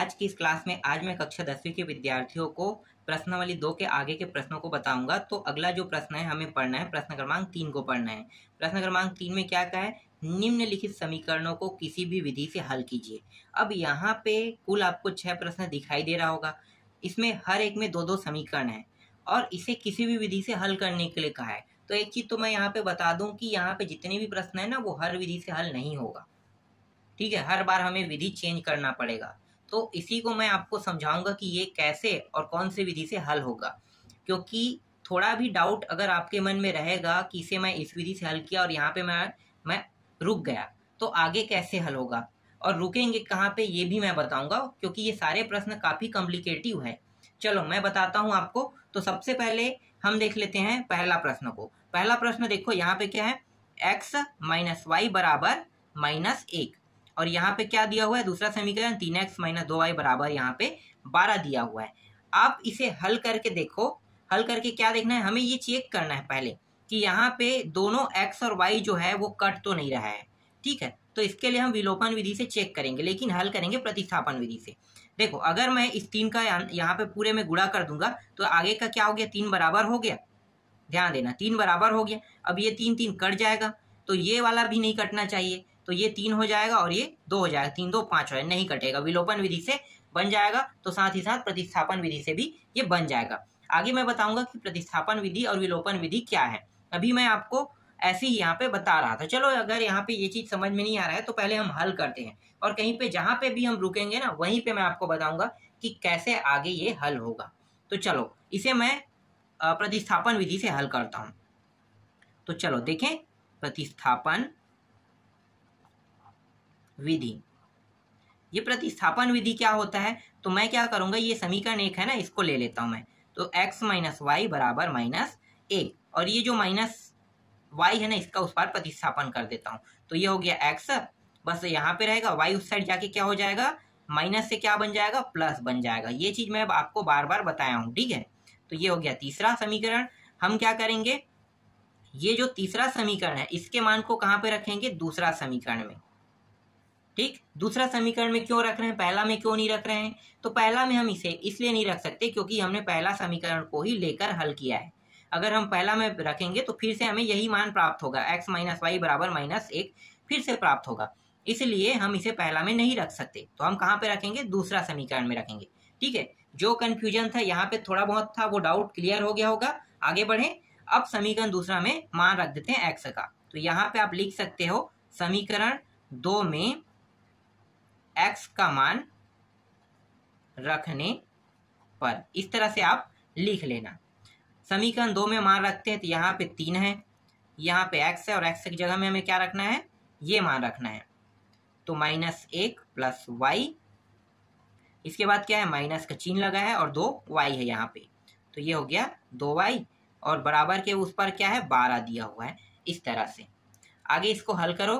आज की इस क्लास में आज मैं कक्षा दसवीं के विद्यार्थियों को प्रश्नवली दो के आगे के प्रश्नों को बताऊंगा तो अगला जो प्रश्न है हमें पढ़ना है प्रश्न क्रमांक तीन को पढ़ना है प्रश्न क्रमांक तीन में क्या कहा है निम्नलिखित समीकरणों को किसी भी विधि से हल कीजिए अब यहाँ पे कुल आपको छह प्रश्न दिखाई दे रहा होगा इसमें हर एक में दो दो समीकरण है और इसे किसी भी विधि से हल करने के लिए कहा है तो एक चीज तो मैं यहाँ पे बता दूं कि यहाँ पे जितने भी प्रश्न है ना वो हर विधि से हल नहीं होगा ठीक है हर बार हमें विधि चेंज करना पड़ेगा तो इसी को मैं आपको समझाऊंगा कि ये कैसे और कौन से विधि से हल होगा क्योंकि थोड़ा भी डाउट अगर आपके मन में रहेगा कि इसे मैं इस विधि से हल किया और यहाँ पे मैं मैं रुक गया तो आगे कैसे हल होगा और रुकेंगे कहाँ पे ये भी मैं बताऊंगा क्योंकि ये सारे प्रश्न काफ़ी कॉम्प्लिकेटिव है चलो मैं बताता हूँ आपको तो सबसे पहले हम देख लेते हैं पहला प्रश्न को पहला प्रश्न देखो यहाँ पे क्या है एक्स माइनस वाई बराबर माइनस एक और यहाँ पे क्या दिया हुआ है दूसरा समीकरण तीन एक्स माइनस दो वाई बराबर यहाँ पे बारह दिया हुआ है आप इसे हल करके देखो हल करके क्या देखना है हमें ये चेक करना है पहले कि यहाँ पे दोनों एक्स और वाई जो है वो कट तो नहीं रहा है ठीक है तो इसके लिए हम विलोपन विधि से चेक करेंगे लेकिन हल करेंगे प्रतिस्थापन विधि से देखो अगर मैं इस तीन का यहाँ पे पूरे में गुड़ा कर दूंगा तो आगे का क्या हो गया तीन बराबर हो गया ध्यान देना तीन बराबर हो गया अब ये तीन तीन कट जाएगा तो ये वाला भी नहीं कटना चाहिए तो ये तीन हो जाएगा और ये दो हो जाएगा तीन दो पांच हो जाएगा नहीं कटेगा विलोपन विधि से बन जाएगा तो साथ ही साथ प्रतिस्थापन विधि से भी ये बन जाएगा आगे मैं बताऊंगा कि प्रतिस्थापन विधि और विलोपन विधि क्या है अभी मैं आपको ऐसे ही यहाँ पे बता रहा था चलो अगर यहाँ पे ये चीज समझ में नहीं आ रहा है तो पहले हम हल करते हैं और कहीं पे जहाँ पे भी हम रुकेंगे ना वहीं पे मैं आपको बताऊंगा कि कैसे आगे ये हल होगा तो चलो इसे मैं प्रतिस्थापन विधि से हल करता हूं तो चलो देखें प्रतिस्थापन विधि ये प्रतिस्थापन विधि क्या होता है तो मैं क्या करूंगा ये समीकरण एक है ना इसको ले लेता हूं मैं तो x माइनस वाई बराबर माइनस एक और ये जो माइनस वाई है ना इसका उस पर प्रतिस्थापन कर देता हूँ तो ये हो गया एक्स बस यहाँ पे रहेगा वाई उस साइड जाके क्या हो जाएगा माइनस से क्या बन जाएगा प्लस बन जाएगा ये चीज मैं आपको बार बार बताया हूँ ठीक है तो ये हो गया तीसरा समीकरण हम क्या करेंगे ये जो तीसरा समीकरण है इसके मान को कहाँ पे रखेंगे दूसरा समीकरण में ठीक दूसरा समीकरण में क्यों रख रहे हैं पहला में क्यों नहीं रख रहे हैं तो पहला में हम इसे इसलिए नहीं रख सकते क्योंकि हमने पहला समीकरण को ही लेकर हल किया है अगर हम पहला में रखेंगे तो फिर से हमें यही मान प्राप्त होगा एक्स माइनस वाई बराबर माइनस एक फिर से प्राप्त होगा इसलिए हम इसे पहला में नहीं रख सकते तो हम कहाँ पे रखेंगे दूसरा समीकरण में रखेंगे ठीक है जो कन्फ्यूजन था यहाँ पे थोड़ा बहुत था वो डाउट क्लियर हो गया होगा आगे बढ़े अब समीकरण दूसरा में मान रख देते हैं एक्स का तो यहाँ पे आप लिख सकते हो समीकरण दो में एक्स का मान रखने पर इस तरह से आप लिख लेना समीकरण दो में मान रखते हैं तो यहाँ पे तीन है यहाँ पे एक्स है और एक्स की जगह में हमें क्या रखना है ये मान रखना है तो माइनस एक प्लस वाई इसके बाद क्या है माइनस का चिन्ह लगा है और दो वाई है यहाँ पे तो ये हो गया दो वाई और बराबर के उस पर क्या है बारह दिया हुआ है इस तरह से आगे इसको हल करो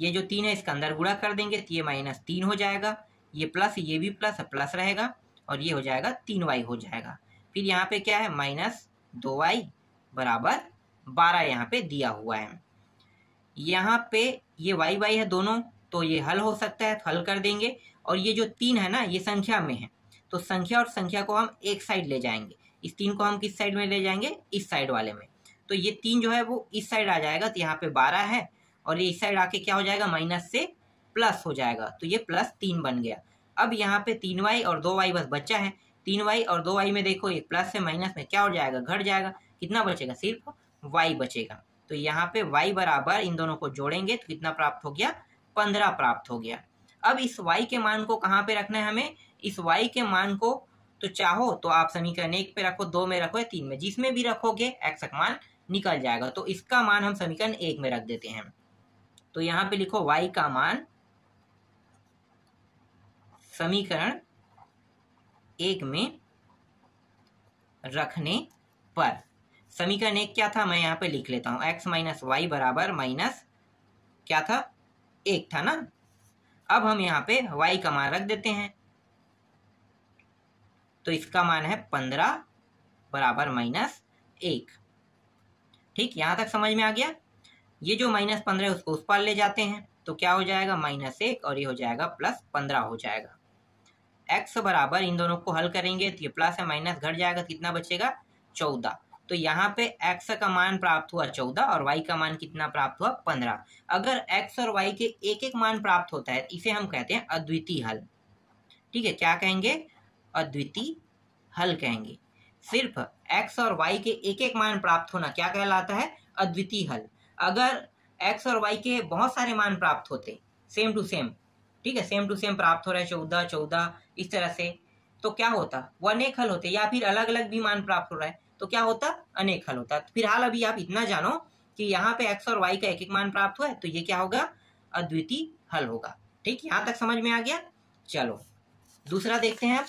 ये जो तीन है इसका अंदर गुड़ा कर देंगे तो ये माइनस तीन हो जाएगा ये प्लस ये भी प्लस प्लस रहेगा और ये हो जाएगा तीन वाई हो जाएगा फिर यहाँ पे क्या है माइनस दो वाई बराबर बारह यहाँ पे दिया हुआ है यहाँ पे ये वाई वाई है दोनों तो ये हल हो सकता है तो हल कर देंगे और ये जो तीन है ना ये संख्या में है तो संख्या और संख्या को हम एक साइड ले जाएंगे इस तीन को हम किस साइड में ले जाएंगे इस साइड वाले में तो ये तीन जो है वो इस साइड आ जाएगा तो यहाँ पे बारह है और ये इस साइड आके क्या हो जाएगा माइनस से प्लस हो जाएगा तो ये प्लस तीन बन गया अब यहाँ पे तीन वाई और दो वाई बस बच्चा है तीन वाई और दो वाई में देखो एक प्लस से माइनस में क्या हो जाएगा घट जाएगा कितना बचेगा सिर्फ वाई बचेगा तो यहाँ पे वाई बराबर इन दोनों को जोड़ेंगे तो कितना प्राप्त हो गया पंद्रह प्राप्त हो गया अब इस वाई के मान को कहाँ पे रखना है हमें इस वाई के मान को तो चाहो तो आप समीकरण एक पे रखो दो में रखो या तीन में जिसमें भी रखोगे एक्स मान निकल जाएगा तो इसका मान हम समीकरण एक में रख देते हैं तो यहां पे लिखो y का मान समीकरण एक में रखने पर समीकरण एक क्या था मैं यहां पे लिख लेता हूं x माइनस वाई बराबर माइनस क्या था एक था ना अब हम यहां पे y का मान रख देते हैं तो इसका मान है पंद्रह बराबर माइनस एक ठीक यहां तक समझ में आ गया ये जो माइनस पंद्रह है उसको उस पार ले जाते हैं तो क्या हो जाएगा माइनस एक और ये हो जाएगा प्लस पंद्रह हो जाएगा एक्स बराबर इन दोनों को हल करेंगे तो ये प्लस है माइनस घट जाएगा तो कितना बचेगा चौदह तो यहाँ पे एक्स का मान प्राप्त हुआ चौदह और वाई का मान कितना प्राप्त हुआ पंद्रह अगर एक्स और वाई के एक एक मान प्राप्त होता है इसे हम कहते हैं अद्वितीय हल ठीक है क्या कहेंगे अद्वितीय हल कहेंगे सिर्फ x और y के एक एक मान प्राप्त होना क्या कहलाता है अद्वितीय हल अगर एक्स और वाई के बहुत सारे मान प्राप्त होते सेम टू सेम ठीक है सेम टू सेम प्राप्त हो रहे हैं चौदह चौदह इस तरह से तो क्या होता अनेक हल होते या फिर अलग अलग भी मान प्राप्त हो रहा है तो क्या होता अनेक हल होता फिलहाल अभी आप इतना जानो कि यहाँ पे एक्स और वाई का एक एक मान प्राप्त हुआ है तो ये क्या होगा अद्वितीय हल होगा ठीक यहाँ तक समझ में आ गया चलो दूसरा देखते हैं आप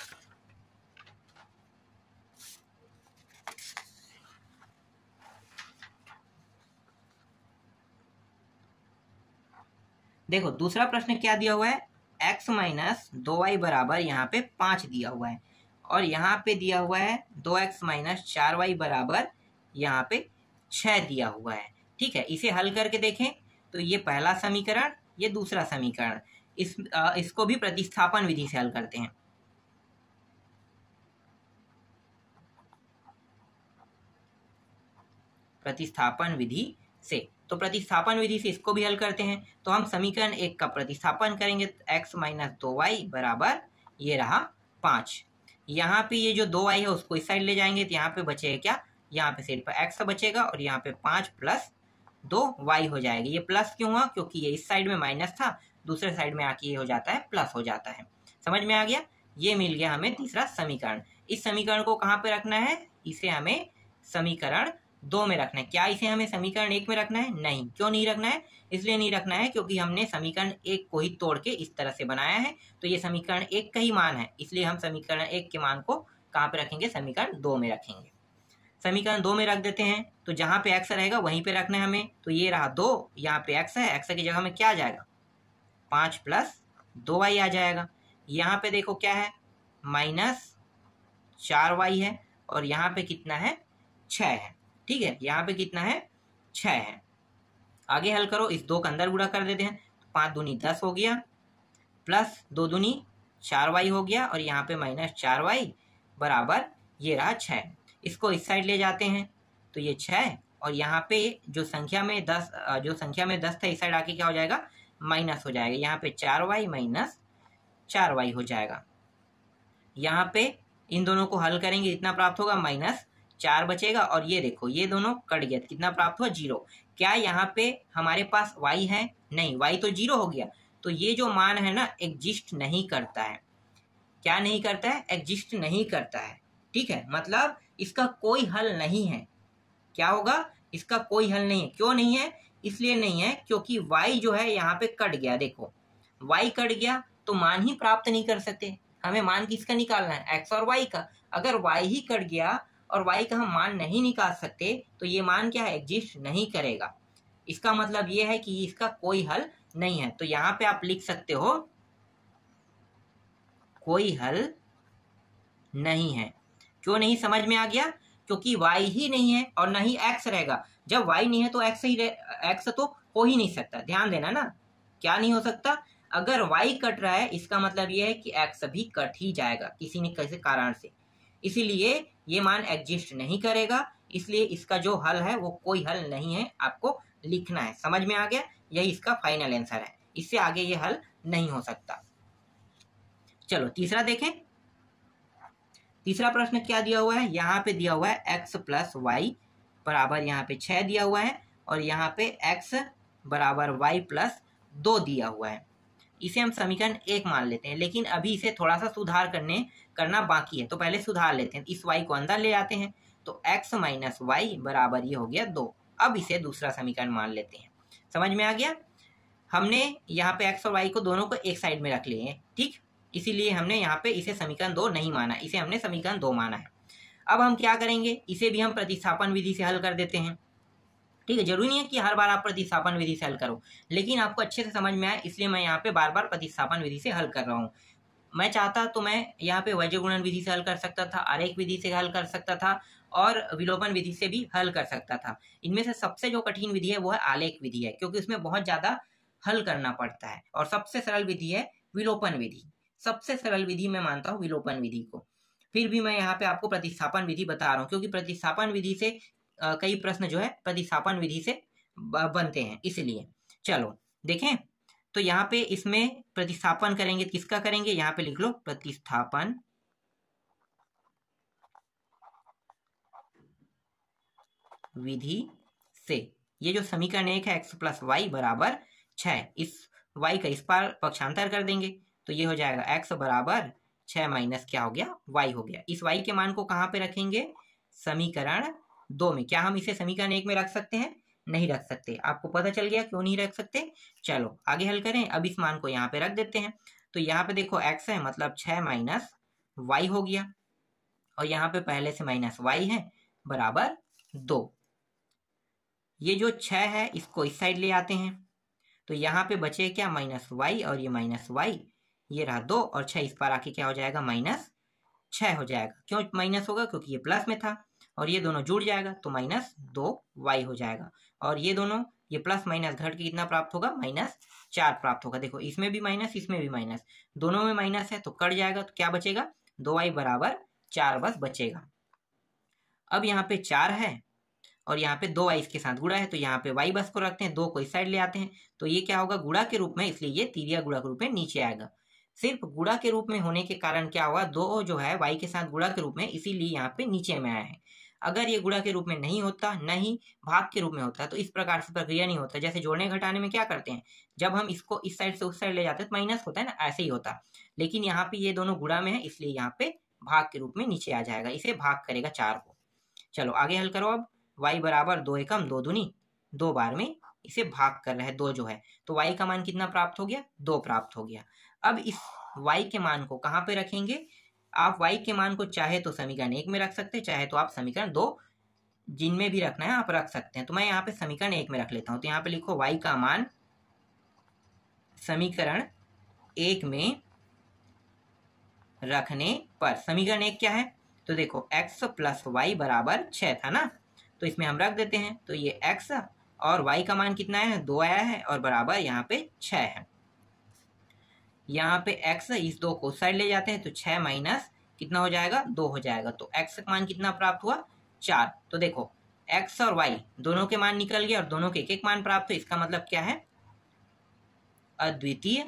देखो दूसरा प्रश्न क्या दिया हुआ है एक्स माइनस दो वाई बराबर यहाँ पे पाँच दिया हुआ है और यहाँ पे दिया हुआ है दो एक्स माइनस चार वाई बराबर यहाँ पे छः दिया हुआ है ठीक है इसे हल करके देखें तो ये पहला समीकरण ये दूसरा समीकरण इस आ, इसको भी प्रतिस्थापन विधि से हल करते हैं प्रतिस्थापन विधि से तो प्रतिस्थापन विधि से इसको भी हल करते हैं तो हम समीकरण एक का प्रतिस्थापन करेंगे तो एक्स माइनस दो वाई बराबर ये रहा पाँच यहाँ पे ये जो दो वाई है उसको इस साइड ले जाएंगे तो यहाँ पे बचेगा क्या यहाँ पे सिर्फ एक्स बचेगा और यहाँ पे पाँच प्लस दो वाई हो जाएगी ये प्लस क्यों हुआ क्योंकि ये इस साइड में माइनस था दूसरे साइड में आके ये हो जाता है प्लस हो जाता है समझ में आ गया ये मिल गया हमें तीसरा समीकरण इस समीकरण को कहाँ पे रखना है इसे हमें समीकरण दो में रखना है क्या इसे हमें समीकरण एक में रखना है नहीं क्यों नहीं रखना है इसलिए नहीं रखना है क्योंकि हमने समीकरण एक को ही तोड़ के इस तरह से बनाया है तो ये समीकरण एक का ही मान है इसलिए हम समीकरण एक के मान को कहाँ पर रखेंगे समीकरण दो में रखेंगे समीकरण दो में रख देते हैं तो जहाँ पे एक्स रहेगा वहीं पे रखना है हमें तो ये रहा दो यहाँ पे एक्स है एक्स की जगह में क्या आ जाएगा पाँच प्लस दो वाई आ जाएगा यहाँ पे देखो क्या है माइनस चार वाई है और यहाँ पे कितना है छः है ठीक है यहाँ पे कितना है छह है आगे हल करो इस दो का अंदर गुड़ा कर देते हैं पाँच दूनी दस हो गया प्लस दो दूनी चार वाई हो गया और यहाँ पे माइनस चार वाई बराबर ये रहा छः इसको इस साइड ले जाते हैं तो ये छः और यहाँ पे जो संख्या में दस जो संख्या में दस था इस साइड आके क्या हो जाएगा माइनस हो जाएगा यहाँ पे चार वाई माइनस चार वाई हो जाएगा यहाँ पे इन दोनों को हल करेंगे इतना प्राप्त होगा माइनस चार बचेगा और ये देखो ये दोनों कट गया कितना प्राप्त हुआ जीरो क्या यहाँ पे हमारे पास वाई है नहीं वाई तो जीरो हो गया तो ये जो मान है ना एग्जिस्ट नहीं करता है क्या नहीं करता है एग्जिस्ट नहीं करता है ठीक है मतलब इसका कोई हल नहीं है क्या होगा इसका कोई हल नहीं है क्यों नहीं है इसलिए नहीं है क्योंकि वाई जो है यहाँ पे कट गया देखो वाई कट गया तो मान ही प्राप्त नहीं कर सकते हमें मान किसका निकालना है एक्स और वाई का अगर वाई ही कट गया और वाई का हम मान नहीं निकाल सकते तो ये मान क्या है एग्जिस्ट नहीं करेगा इसका मतलब ये है कि इसका कोई हल नहीं है तो यहां पे आप लिख सकते हो कोई हल नहीं है क्यों नहीं समझ में आ गया क्योंकि वाई ही नहीं है और नहीं ही एक्स रहेगा जब वाई नहीं है तो एक्स ही एक्स तो हो ही नहीं सकता ध्यान देना ना क्या नहीं हो सकता अगर वाई कट रहा है इसका मतलब यह है कि एक्स भी कट ही जाएगा किसी न किसी कारण से इसीलिए ये मान एग्जिस्ट नहीं करेगा इसलिए इसका जो हल है वो कोई हल नहीं है आपको लिखना है समझ में आ गया यही इसका फाइनल आंसर है इससे आगे ये हल नहीं हो सकता चलो तीसरा देखें तीसरा प्रश्न क्या दिया हुआ है यहाँ पे दिया हुआ है एक्स प्लस वाई बराबर यहाँ पे छ दिया हुआ है और यहाँ पे एक्स बराबर वाई प्लस दो दिया हुआ है इसे हम समीकरण एक मान लेते हैं लेकिन अभी इसे थोड़ा सा सुधार करने करना बाकी है तो पहले सुधार लेते हैं इस वाई को अंदर ले आते हैं तो एक्स माइनस वाई बराबर ये हो गया दो अब इसे दूसरा समीकरण मान लेते हैं समझ में आ गया हमने यहाँ पे एक्स और वाई को दोनों को एक साइड में रख लिए हैं ठीक इसीलिए हमने यहाँ पे इसे समीकरण दो नहीं माना इसे हमने समीकरण दो माना है अब हम क्या करेंगे इसे भी हम प्रतिस्थापन विधि से हल कर देते हैं ठीक है जरूरी नहीं है कि हर बार आप प्रतिस्थापन विधि से हल करो लेकिन आपको अच्छे से समझ में आए इसलिए मैं यहाँ पे बार बार प्रतिस्थापन विधि से हल कर रहा हूँ मैं चाहता तो मैं यहाँ पे वज्र गुणन विधि से हल कर सकता था आरेख विधि से हल कर सकता था और विलोपन विधि से भी हल कर सकता था इनमें से सबसे जो कठिन विधि है वो है आलेख विधि है क्योंकि उसमें बहुत ज़्यादा हल करना पड़ता है और सबसे सरल विधि है विलोपन विधि सबसे सरल विधि मैं मानता हूँ विलोपन विधि को फिर भी मैं यहाँ पे आपको प्रतिस्थापन विधि बता रहा हूँ क्योंकि प्रतिस्थापन विधि से कई प्रश्न जो है प्रतिस्थापन विधि से बनते हैं इसलिए चलो देखें तो यहाँ पे इसमें प्रतिस्थापन करेंगे किसका करेंगे यहाँ पे लिख लो प्रतिस्थापन विधि से ये जो समीकरण एक है एक्स प्लस वाई बराबर छ इस वाई का इस पार पक्षांतर कर देंगे तो ये हो जाएगा एक्स बराबर छ माइनस क्या हो गया वाई हो गया इस वाई के मान को कहां पे रखेंगे समीकरण दो में क्या हम इसे समीकरण एक में रख सकते हैं नहीं रख सकते आपको पता चल गया क्यों नहीं रख सकते चलो आगे हल करें अब इस मान को यहाँ पे रख देते हैं तो यहाँ पे देखो एक्स है मतलब छ माइनस वाई हो गया और यहाँ पे पहले से माइनस वाई है बराबर दो ये जो छ है इसको इस साइड ले आते हैं तो यहाँ पे बचे क्या माइनस वाई और ये माइनस वाई ये रहा दो और छ इस पर आके क्या हो जाएगा माइनस छ हो जाएगा क्यों माइनस होगा क्योंकि ये प्लस में था और ये दोनों जुड़ जाएगा तो माइनस दो वाई हो जाएगा और ये दोनों ये प्लस माइनस घट के कितना प्राप्त होगा माइनस चार प्राप्त होगा देखो इसमें भी माइनस इसमें भी माइनस दोनों में माइनस है तो कट जाएगा तो क्या बचेगा दो वाई बराबर चार बस बचेगा अब यहाँ पे चार है और यहाँ पे दो वाई इसके साथ गुड़ा है तो यहाँ पे वाई बस को रखते हैं दो को इस साइड ले आते हैं तो ये क्या होगा गुड़ा के रूप में इसलिए ये तीरिया गुड़ा के रूप में नीचे आएगा सिर्फ गुड़ा के रूप में होने के कारण क्या हुआ दो जो है वाई के साथ गुड़ा के रूप में इसीलिए यहाँ पे नीचे में आया है अगर ये गुणा के रूप में नहीं होता न ही भाग के रूप में होता तो इस प्रकार से प्रक्रिया नहीं होता जैसे जोड़ने घटाने में क्या करते हैं जब हम इसको इस साइड से उस साइड ले जाते हैं तो माइनस होता है ना ऐसे ही होता लेकिन यहाँ पे ये दोनों गुणा में है इसलिए यहाँ पे भाग के रूप में नीचे आ जाएगा इसे भाग करेगा चार को चलो आगे हल करो अब वाई बराबर दो एकम दो दुनी दो बार में इसे भाग कर रहे है दो जो है तो वाई का मान कितना प्राप्त हो गया दो प्राप्त हो गया अब इस वाई के मान को कहाँ पे रखेंगे आप y के मान को चाहे तो समीकरण एक में रख सकते हैं चाहे तो आप समीकरण दो जिनमें भी रखना है आप रख सकते हैं तो मैं यहाँ पे समीकरण एक में रख लेता हूँ तो यहाँ पे लिखो y का मान समीकरण एक में रखने पर समीकरण एक क्या है तो देखो x प्लस वाई बराबर छः था ना तो इसमें हम रख देते हैं तो ये x और y का मान कितना है दो आया है और बराबर यहाँ पे छः है यहाँ पे एक्स इस दो को साइड ले जाते हैं तो छह माइनस कितना हो जाएगा दो हो जाएगा तो एक्स का मान कितना प्राप्त हुआ चार तो देखो एक्स और वाई दोनों के मान निकल गए और दोनों के एक एक मान प्राप्त हुए इसका मतलब क्या है अद्वितीय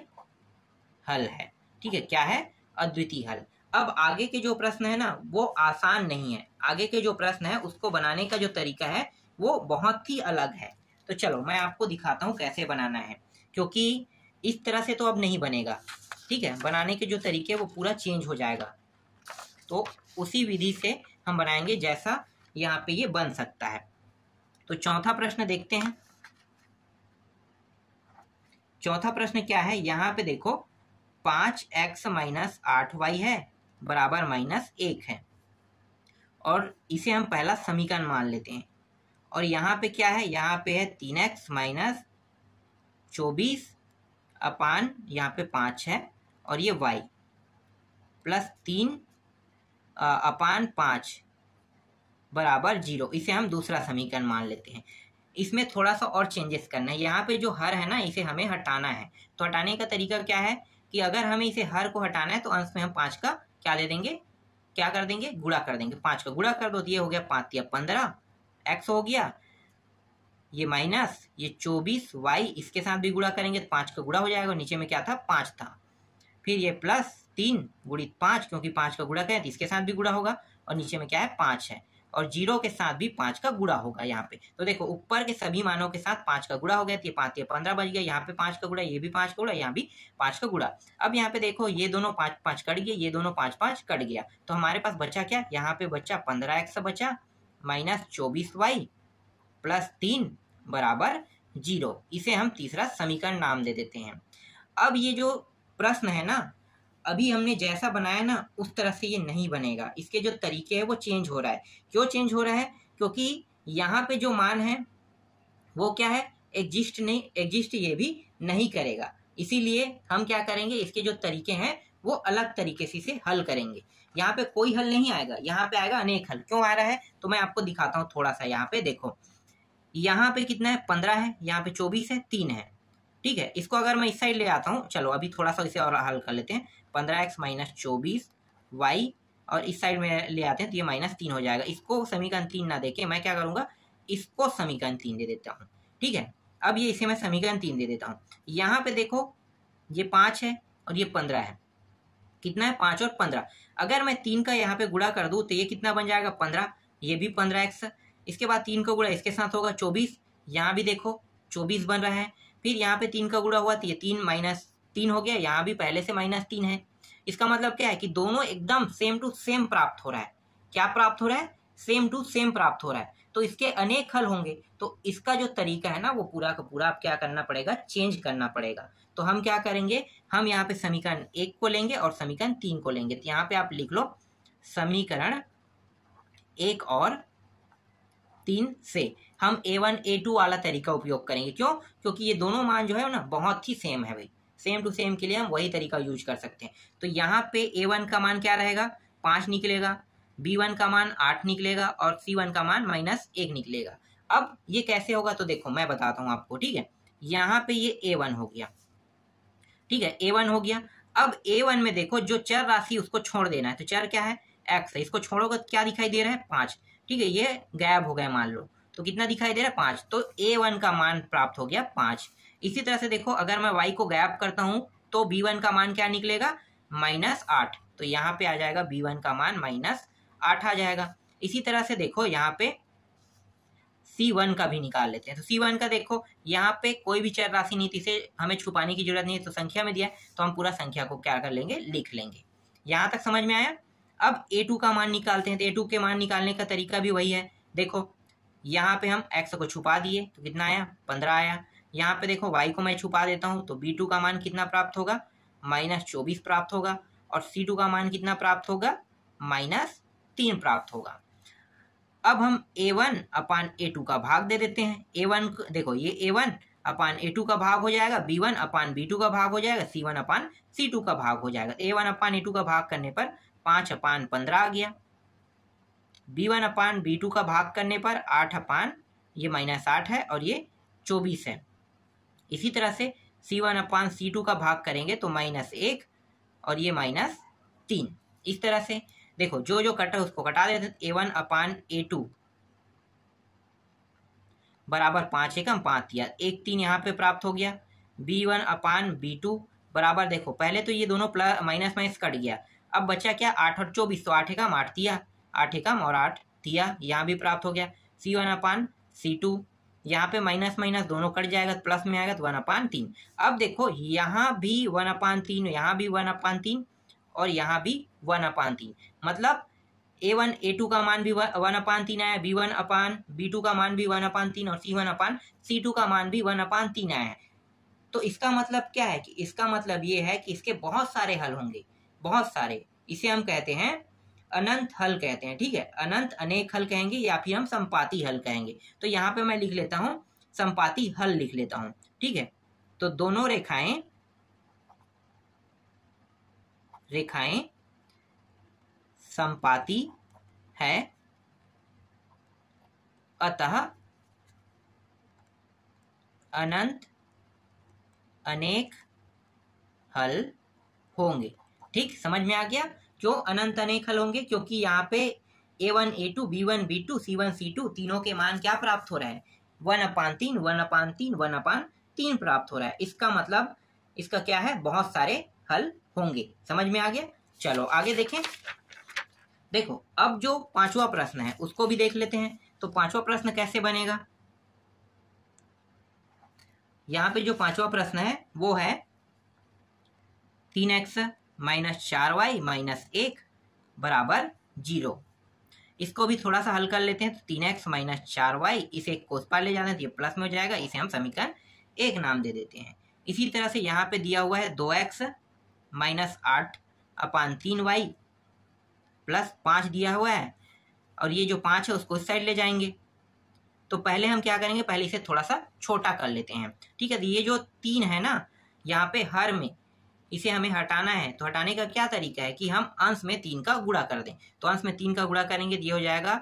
हल है ठीक है क्या है अद्वितीय हल अब आगे के जो प्रश्न है ना वो आसान नहीं है आगे के जो प्रश्न है उसको बनाने का जो तरीका है वो बहुत ही अलग है तो चलो मैं आपको दिखाता हूँ कैसे बनाना है क्योंकि इस तरह से तो अब नहीं बनेगा ठीक है बनाने के जो तरीके वो पूरा चेंज हो जाएगा तो उसी विधि से हम बनाएंगे जैसा यहाँ पे ये बन सकता है तो चौथा प्रश्न देखते हैं चौथा प्रश्न क्या है यहाँ पे देखो पाँच एक्स माइनस आठ वाई है बराबर माइनस एक है और इसे हम पहला समीकरण मान लेते हैं और यहाँ पे क्या है यहाँ पे है तीन एक्स माइनस चौबीस अपान यहाँ पे पाँच है और ये वाई प्लस तीन अपान पाँच बराबर जीरो इसे हम दूसरा समीकरण मान लेते हैं इसमें थोड़ा सा और चेंजेस करना है यहाँ पे जो हर है ना इसे हमें हटाना है तो हटाने का तरीका क्या है कि अगर हमें इसे हर को हटाना है तो अंश में हम पाँच का क्या ले देंगे क्या कर देंगे गुड़ा कर देंगे पाँच का गुड़ा कर दो तो ये हो गया पाँच तो या पंद्रह एक्स हो गया ये माइनस ये चौबीस वाई इसके साथ भी गुड़ा करेंगे तो पाँच का गुड़ा हो जाएगा नीचे में क्या था पाँच था फिर ये प्लस तीन गुड़ित पाँच क्योंकि पाँच का गुड़ा करें तो इसके साथ भी गुड़ा होगा और नीचे में क्या है पाँच है और जीरो के साथ भी पाँच का गुड़ा होगा यहाँ पे तो देखो ऊपर के सभी मानों के साथ पाँच का गुड़ा हो गया तो ये पाँच ये पंद्रह बज गया यहाँ पे पाँच का गुड़ा ये भी पाँच का गुड़ा यहाँ भी पाँच का गुड़ा अब यहाँ पे देखो ये दोनों पाँच पाँच कट गए ये दोनों पाँच पाँच कट गया तो हमारे पास बच्चा क्या यहाँ पे बच्चा पंद्रह एक्स बचा माइनस चौबीस वाई प्लस तीन बराबर जीरो इसे हम तीसरा समीकरण नाम दे देते हैं अब ये जो प्रश्न है ना अभी हमने जैसा बनाया ना उस तरह से ये नहीं बनेगा इसके जो तरीके हैं वो चेंज हो रहा है क्यों चेंज हो रहा है क्योंकि यहाँ पे जो मान है वो क्या है एग्जिस्ट नहीं एग्जिस्ट ये भी नहीं करेगा इसीलिए हम क्या करेंगे इसके जो तरीके हैं वो अलग तरीके से इसे हल करेंगे यहाँ पे कोई हल नहीं आएगा यहाँ पे आएगा अनेक हल क्यों आ रहा है तो मैं आपको दिखाता हूँ थोड़ा सा यहाँ पे देखो यहाँ पे कितना है पंद्रह है यहाँ पे चौबीस है तीन है ठीक है इसको अगर मैं इस साइड ले आता हूँ चलो अभी थोड़ा सा इसे और हल कर लेते हैं पंद्रह एक्स माइनस चौबीस वाई और इस साइड में ले आते हैं तो ये माइनस तीन हो जाएगा इसको समीकरण तीन ना देके मैं क्या करूँगा इसको समीकरण तीन दे देता हूँ ठीक है अब ये इसे मैं समीकरण तीन दे देता हूँ यहाँ पे देखो ये पाँच है और ये पंद्रह है कितना है पाँच और पंद्रह अगर मैं तीन का यहाँ पे गुड़ा कर दूँ तो ये कितना बन जाएगा पंद्रह ये भी पंद्रह एक्स इसके बाद तीन का गुड़ा इसके साथ होगा चौबीस यहाँ भी देखो चौबीस बन रहा है फिर यहाँ पे तीन का गुड़ा हुआ तो ये तीन माइनस तीन हो गया यहाँ भी पहले से माइनस तीन है इसका मतलब क्या है कि दोनों एकदम सेम टू सेम प्राप्त हो रहा है क्या प्राप्त हो रहा है सेम टू सेम प्राप्त हो रहा है तो इसके अनेक हल होंगे तो इसका जो तरीका है ना वो पूरा का पूरा आप क्या करना पड़ेगा चेंज करना पड़ेगा तो हम क्या करेंगे हम यहाँ पे समीकरण एक को लेंगे और समीकरण तीन को लेंगे तो यहाँ पे आप लिख लो समीकरण एक और तीन से हम ए वन ए टू वाला तरीका उपयोग करेंगे क्यों क्योंकि ये दोनों मान जो है ना बहुत ही सेम है भाई सेम टू सेम के लिए हम वही तरीका यूज कर सकते हैं तो यहाँ पे ए वन का मान क्या रहेगा पांच निकलेगा बी वन का मान आठ निकलेगा और सी वन का मान माइनस एक निकलेगा अब ये कैसे होगा तो देखो मैं बताता हूँ आपको ठीक है यहाँ पे ये ए वन हो गया ठीक है ए वन हो गया अब ए वन में देखो जो चर राशि उसको छोड़ देना है तो चर क्या है एक्स है इसको छोड़ोगे तो क्या दिखाई दे रहा है पांच ठीक है ये गायब हो गए मान लो तो कितना दिखाई दे रहा है पांच तो ए वन का मान प्राप्त हो गया पांच इसी तरह से देखो अगर मैं वाई को गायब करता हूं तो बी वन का मान क्या निकलेगा माइनस आठ तो यहाँ पे आ जाएगा बी वन का मान माइनस आठ आ जाएगा इसी तरह से देखो यहाँ पे सी वन का भी निकाल लेते हैं तो सी वन का देखो यहाँ पे कोई भी चर राशि नहीं थी इसे हमें छुपाने की जरूरत नहीं है तो संख्या में दिया है तो हम पूरा संख्या को क्या कर लेंगे लिख लेंगे यहां तक समझ में आया अब ए टू का मान निकालते हैं तो ए टू के मान निकालने का तरीका भी वही है देखो यहाँ पे हम एक्स को छुपा दिए तो कितना आया पंद्रह आया यहाँ पे देखो वाई को मैं छुपा देता हूँ तो बी टू का मान कितना प्राप्त होगा माइनस चौबीस प्राप्त होगा और सी टू का मान कितना प्राप्त होगा माइनस तीन प्राप्त होगा अब हम ए वन अपान ए टू का भाग दे देते हैं ए वन देखो ये ए वन अपान ए टू का भाग हो जाएगा b one upon b two का भाग हो जाएगा सी वन अपान सी टू का भाग हो जाएगा ए वन अपान ए टू का भाग करने पर पांच अपान पंद्रह आ गया b one upon b two का भाग करने पर आठ अपान ये माइनस आठ है और ये चौबीस है इसी तरह से सी वन अपान सी टू का भाग करेंगे तो माइनस एक और ये माइनस तीन इस तरह से देखो जो जो कट है उसको कटा देते ए वन अपान ए टू बराबर पाँच एकम पाँच तिया एक तीन यहाँ पे प्राप्त हो गया b one upon b two बराबर देखो पहले तो ये दोनों प्लस माइनस माइनस कट गया अब बचा क्या आठ और चौबीस तो आठ एकम आठ तिया आठ एकम और आठ तिया यहाँ भी प्राप्त हो गया सी वन अपान सी टू यहाँ पे माइनस माइनस दोनों कट जाएगा तो प्लस में आएगा तो वन अपान तीन अब देखो यहाँ भी वन अपान तीन यहाँ भी वन अपान तीन और यहाँ भी वन अपान तीन मतलब ए वन ए टू का मान भी वन अपान तीन आया b one upon b two का मान भी वन अपान तीन और सी वन अपान सी टू का मान भी वन अपान तीन आया है तो इसका मतलब क्या है कि इसका मतलब ये है कि इसके बहुत सारे हल होंगे बहुत सारे इसे हम कहते हैं अनंत हल कहते हैं ठीक है अनंत अनेक हल कहेंगे या फिर हम संपाति हल कहेंगे तो यहाँ पे मैं लिख लेता हूँ संपाति हल लिख लेता हूँ ठीक है तो दोनों रेखाएं रेखाएं संपाति है अतः अनंत अनेक हल होंगे ठीक समझ में आ गया क्यों अनंत अनेक हल होंगे क्योंकि यहाँ पे a one a two b one b two c one c two तीनों के मान क्या प्राप्त हो रहे हैं वन अपान तीन वन अपान तीन वन अपान तीन प्राप्त हो रहा है इसका मतलब इसका क्या है बहुत सारे हल होंगे समझ में आ गया चलो आगे देखें देखो अब जो पांचवा प्रश्न है उसको भी देख लेते हैं तो पांचवा प्रश्न कैसे बनेगा यहां पे जो पांचवा प्रश्न है वो है तीन एक्स माइनस चार वाई माइनस एक बराबर जीरो इसको भी थोड़ा सा हल कर लेते हैं तो तीन एक्स माइनस चार वाई इसे एक कोस पार ले जाना है तो ये प्लस में हो जाएगा इसे हम समीकरण एक नाम दे देते हैं इसी तरह से यहाँ पे दिया हुआ है दो एक्स माइनस आठ अपान तीन वाई प्लस पाँच दिया हुआ है और ये जो पाँच है उसको इस साइड ले जाएंगे तो पहले हम क्या करेंगे पहले इसे थोड़ा सा छोटा कर लेते हैं ठीक है तो ये जो तीन है ना यहाँ पे हर में इसे हमें हटाना है तो हटाने का क्या तरीका है कि हम अंश में तीन का गुड़ा कर दें तो अंश में तीन का गुड़ा करेंगे ये हो जाएगा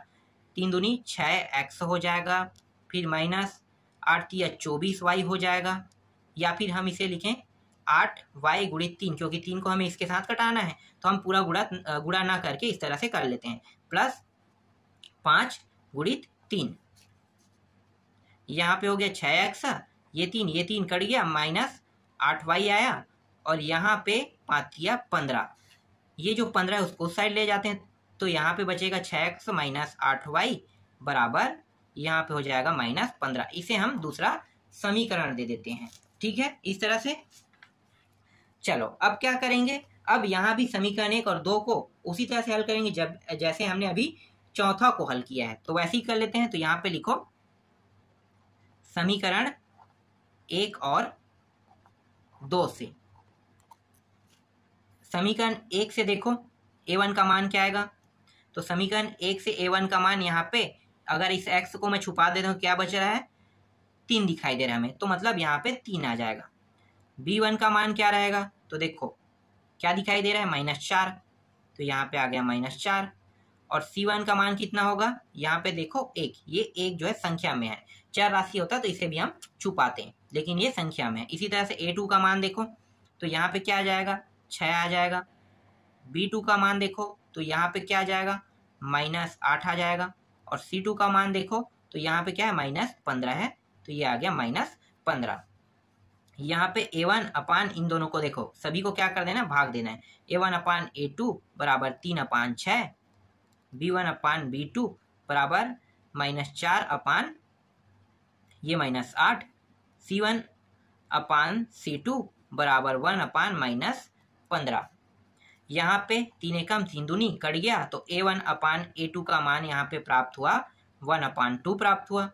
तीन दूनी छः एक्स हो जाएगा फिर माइनस आठ या चौबीस वाई हो जाएगा या फिर हम इसे लिखें आठ वाई गुणित तीन क्योंकि तीन को हमें इसके साथ कटाना है तो हम पूरा गुड़ा गुड़ा ना करके इस तरह से कर लेते हैं प्लस पाँच गुणित तीन यहाँ पे हो गया छः एक्स ये तीन ये तीन कट गया माइनस आठ वाई आया और यहाँ पे किया पंद्रह ये जो पंद्रह है उसको उस साइड ले जाते हैं तो यहाँ पे बचेगा छः एक्स माइनस आठ वाई बराबर यहाँ पे हो जाएगा माइनस पंद्रह इसे हम दूसरा समीकरण दे देते हैं ठीक है इस तरह से चलो अब क्या करेंगे अब यहाँ भी समीकरण एक और दो को उसी तरह से हल करेंगे जब जैसे हमने अभी चौथा को हल किया है तो वैसे ही कर लेते हैं तो यहाँ पे लिखो समीकरण एक और दो से समीकरण एक से देखो ए वन का मान क्या आएगा तो समीकरण एक से ए वन का मान यहाँ पे अगर इस एक्स को मैं छुपा देता हूँ क्या बच रहा है तीन दिखाई दे रहा है हमें तो मतलब यहाँ पे तीन आ जाएगा बी वन का मान क्या रहेगा तो देखो क्या दिखाई दे रहा है माइनस चार तो यहाँ पे आ गया माइनस चार और सी वन का मान कितना होगा यहाँ पे देखो एक ये एक जो है संख्या में है चार राशि होता तो इसे भी हम छुपाते हैं लेकिन ये संख्या में है इसी तरह से ए टू का मान देखो तो यहाँ पे क्या आ जाएगा छः आ जाएगा बी टू का मान देखो तो यहाँ पे क्या आ जाएगा माइनस आठ आ जाएगा और सी टू का मान देखो तो यहाँ पे क्या है माइनस पंद्रह है तो ये आ गया माइनस पंद्रह यहाँ पे ए वन अपान इन दोनों को देखो सभी को क्या कर देना भाग देना है a one upon a two बराबर तीन अपान छ b one upon b two बराबर माइनस चार अपान ये माइनस आठ c one upon c two बराबर वन अपान माइनस पंद्रह यहाँ पे तीन एकम तीन दूनी कट गया तो ए वन अपान ए टू का मान यहाँ पे प्राप्त हुआ वन अपान टू प्राप्त हुआ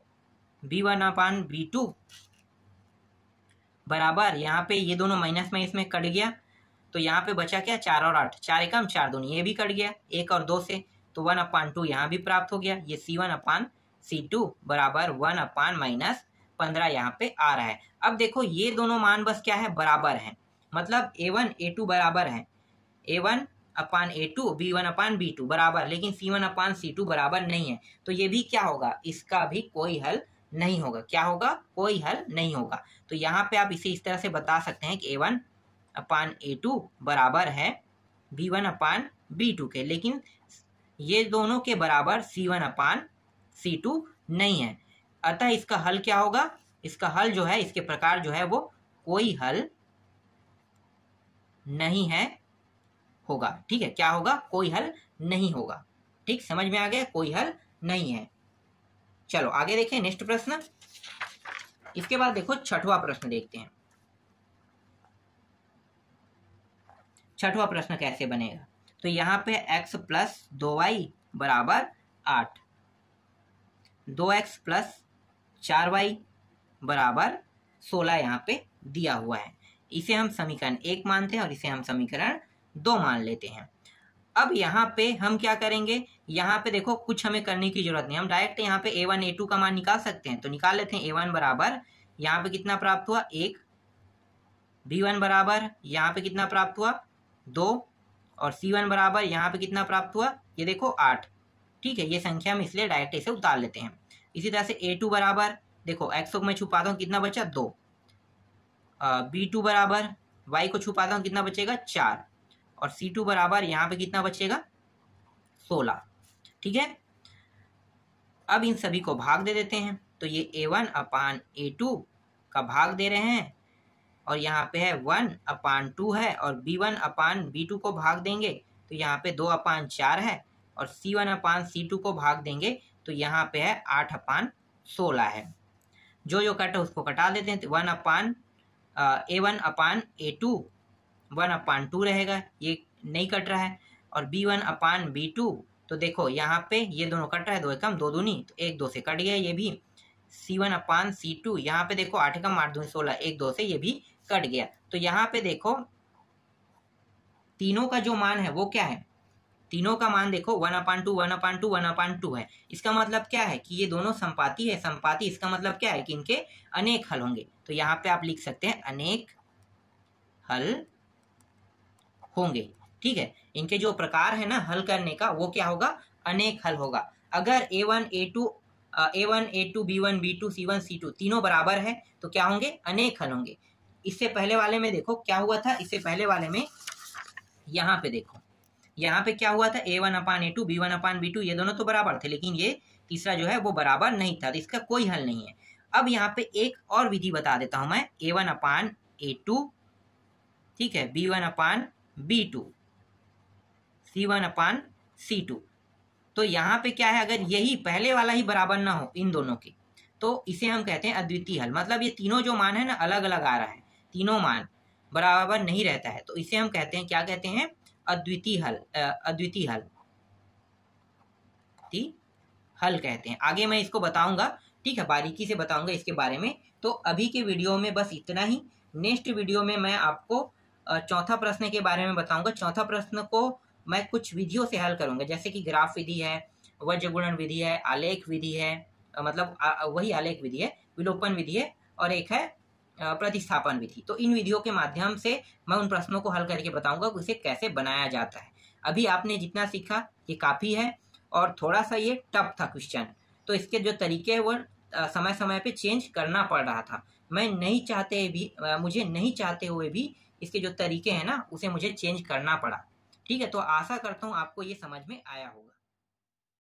b one upon b two बराबर यहाँ पे ये दोनों माइनस में इसमें कट गया तो यहाँ पे बचा क्या चार और आठ चार एकम चार दोनों ये भी कट गया एक और दो से तो वन अपान टू यहाँ भी प्राप्त हो गया ये c one upon c two बराबर वन अपान माइनस पंद्रह यहाँ पे आ रहा है अब देखो ये दोनों मान बस क्या है बराबर है मतलब ए वन ए टू बराबर है a one upon a two b one upon b two बराबर लेकिन सी वन अपान सी टू बराबर नहीं है तो ये भी क्या होगा इसका भी कोई हल नहीं होगा क्या होगा कोई हल नहीं होगा तो यहाँ पे आप इसे इस तरह से बता सकते हैं कि ए वन अपान ए टू बराबर है b one upon b two के लेकिन ये दोनों के बराबर सी वन अपान सी टू नहीं है अतः इसका हल क्या होगा इसका हल जो है इसके प्रकार जो है वो कोई हल नहीं है होगा ठीक है क्या होगा कोई हल नहीं होगा ठीक समझ में आ गया कोई हल नहीं है चलो आगे देखें नेक्स्ट प्रश्न इसके बाद देखो छठवा प्रश्न देखते हैं छठवा प्रश्न कैसे बनेगा तो यहाँ पे x प्लस दो वाई बराबर आठ दो एक्स प्लस चार वाई बराबर सोलह यहाँ पे दिया हुआ है इसे हम समीकरण एक मानते हैं और इसे हम समीकरण दो मान लेते हैं अब यहाँ पे हम क्या करेंगे यहाँ पे देखो कुछ हमें करने की जरूरत नहीं हम डायरेक्ट यहाँ पे ए वन ए टू का मान निकाल सकते हैं तो निकाल लेते हैं ए वन बराबर यहाँ पे कितना प्राप्त हुआ एक बी वन बराबर यहाँ पे कितना प्राप्त हुआ दो और सी वन बराबर यहाँ पे कितना प्राप्त हुआ ये देखो आठ ठीक है ये संख्या हम इसलिए डायरेक्ट इसे उतार लेते हैं इसी तरह से ए टू बराबर देखो एक्स को मैं छुपाता हूँ कितना बचा दो बी टू बराबर वाई को छुपाता हूँ कितना बचेगा चार और सी टू बराबर यहाँ पे कितना बचेगा सोलह ठीक है अब इन सभी को भाग दे देते हैं तो ये ए वन अपान ए टू का भाग दे रहे हैं और यहाँ पे है वन अपान टू है और b one upon b two को भाग देंगे तो यहाँ पे दो अपान चार है और सी वन अपान सी टू को भाग देंगे तो यहाँ पे है आठ अपान सोलह है जो जो कट है उसको कटा देते हैं वन तो upon a one upon a two one upon two रहेगा ये नहीं कट रहा है और b one upon b two तो देखो यहाँ पे ये दोनों कट रहा है दो एकम दो दूनी तो एक दो से कट गया ये भी सी वन अपान सी टू यहाँ पे देखो आठ एकम आठ दूनी सोलह एक दो से ये भी कट गया तो यहाँ पे देखो तीनों का जो मान है वो क्या है तीनों का मान देखो one upon two one upon two one upon two है इसका मतलब क्या है कि ये दोनों संपाति है संपाति इसका मतलब क्या है कि इनके अनेक हल होंगे तो यहाँ पे आप लिख सकते हैं अनेक हल होंगे ठीक है इनके जो प्रकार है ना हल करने का वो क्या होगा अनेक हल होगा अगर a one a two a one a two b one b two c one c two तीनों बराबर है तो क्या होंगे अनेक हल होंगे इससे पहले वाले में देखो क्या हुआ था इससे पहले वाले में यहाँ पे देखो यहाँ पे क्या हुआ था a one upon a two b one upon b two ये दोनों तो बराबर थे लेकिन ये तीसरा जो है वो बराबर नहीं था तो इसका कोई हल नहीं है अब यहाँ पे एक और विधि बता देता हूं मैं ए वन अपान ए टू ठीक है b one upon b two c one upon c two तो यहाँ पे क्या है अगर यही पहले वाला ही बराबर ना हो इन दोनों के तो इसे हम कहते हैं अद्वितीय हल मतलब ये तीनों जो मान है ना अलग अलग आ रहा है तीनों मान बराबर नहीं रहता है तो इसे हम कहते हैं क्या कहते हैं अद्वितीय हल अद्वितीय हल हल कहते हैं आगे मैं इसको बताऊंगा ठीक है बारीकी से बताऊंगा इसके बारे में तो अभी के वीडियो में बस इतना ही नेक्स्ट वीडियो में मैं आपको चौथा प्रश्न के बारे में बताऊंगा चौथा प्रश्न को मैं कुछ विधियों से हल करूंगा जैसे कि ग्राफ विधि है वज्रगुणन विधि है आलेख विधि है मतलब वही आलेख विधि है विलोपन विधि है और एक है प्रतिस्थापन विधि तो इन विधियों के माध्यम से मैं उन प्रश्नों को हल करके बताऊंगा उसे कैसे बनाया जाता है अभी आपने जितना सीखा ये काफ़ी है और थोड़ा सा ये टफ था क्वेश्चन तो इसके जो तरीके है वो समय समय पे चेंज करना पड़ रहा था मैं नहीं चाहते भी मुझे नहीं चाहते हुए भी इसके जो तरीके हैं ना उसे मुझे चेंज करना पड़ा ठीक है तो आशा करता हूँ आपको ये समझ में आया होगा